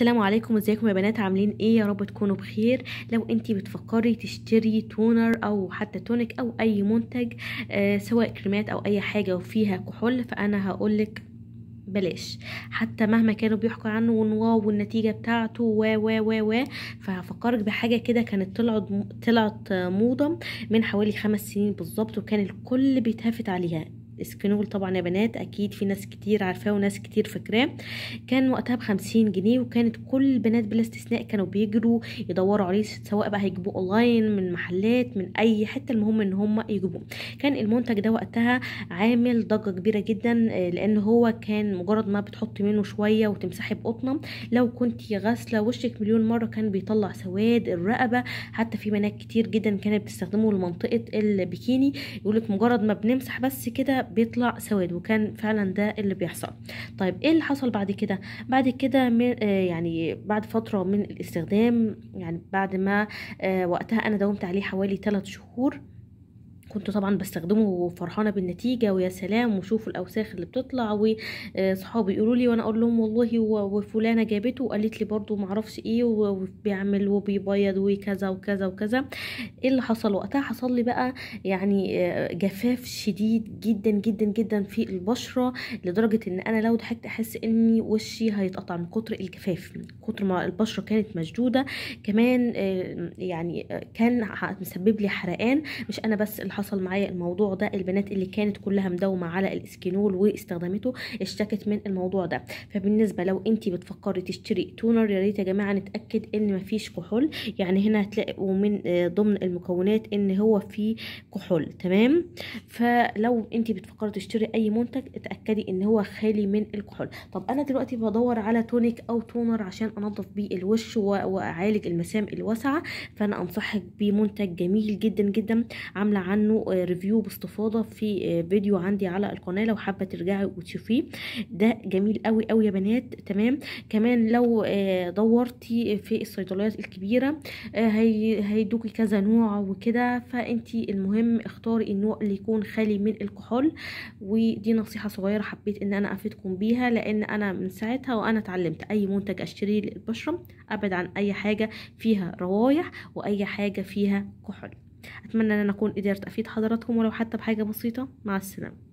السلام عليكم ازيكم يا بنات عاملين ايه يا رب تكونوا بخير لو انتي بتفكري تشتري تونر او حتى تونيك او اي منتج آه سواء كريمات او اي حاجه وفيها كحول فانا هقولك بلاش حتى مهما كانوا بيحكوا عنه ونواو والنتيجة بتاعته و و و و فهفكرك بحاجة كده كانت طلعت طلعت موضة من حوالي خمس سنين بالظبط وكان الكل بيتهافت عليها اسكنول طبعا يا بنات اكيد في ناس كتير عارفاه وناس كتير فاكراه كان وقتها بخمسين جنيه وكانت كل البنات بلا استثناء كانوا بيجروا يدوروا عليه سواء بقى هيجيبوه اونلاين من محلات من اي حته المهم ان هم يجيبوه كان المنتج ده وقتها عامل ضجه كبيره جدا آه، لان هو كان مجرد ما بتحطي منه شويه وتمسحي بقطنه لو كنت غاسله وشك مليون مره كان بيطلع سواد الرقبه حتى في بنات كتير جدا كانت بتستخدمه لمنطقه البكيني يقولك مجرد ما بنمسح بس كده بيطلع سواد وكان فعلا ده اللي بيحصل طيب ايه اللي حصل بعد كده بعد كده آه، يعني بعد فتره من الاستخدام يعني بعد ما آه، وقتها انا داومت عليه حوالي 3 شهور كنت طبعا بستخدمه وفرحانه بالنتيجه ويا سلام وشوفوا الاوساخ اللي بتطلع وصحابي آه، يقولوا لي وانا اقول لهم والله وفلانه جابته وقالت لي برده معرفش ايه وبيعمل وبيبيض وكذا وكذا وكذا ايه اللي حصل وقتها حصل لي بقى يعني آه، جفاف شديد جدا جدا جدا في البشره لدرجه ان انا لو ضحكت احس اني وشي هيتقطع من كتر الجفاف من كتر ما البشره كانت مشدوده كمان آه، يعني كان مسبب لي حرقان مش انا بس اللي حصل معايا الموضوع ده البنات اللي كانت كلها مداومه على الاسكينول واستخدمته اشتكت من الموضوع ده فبالنسبه لو انت بتفكري تشتري تونر يا ريت يا جماعه نتاكد ان مفيش كحول يعني هنا هتلاقي ومن آه، ضمن المكونات ان هو فيه كحول تمام فلو انت بتفكري تشتري اي منتج اتاكدي ان هو خالي من الكحول طب انا دلوقتي بدور على تونيك او تونر عشان انظف بيه الوش واعالج المسام الواسعه فانا انصحك بمنتج جميل جدا جدا عامله عنه عنه ريفيو آه، باستفاضه في آه، فيديو عندي على القناه لو حابه ترجعي وتشوفيه ده جميل قوي قوي يا بنات تمام كمان لو آه، دورتي في الصيدليات الكبيره هيدوكي كذا نوع وكده فانت المهم اختاري النوع اللي يكون خالي من الكحول ودي نصيحه صغيره حبيت ان انا افيدكم بيها لان انا من ساعتها وانا اتعلمت اي منتج اشتريه للبشره ابعد عن اي حاجه فيها روايح واي حاجه فيها كحول أتمنى أن أكون قدرت أفيد حضراتكم ولو حتى بحاجة بسيطة مع السلامة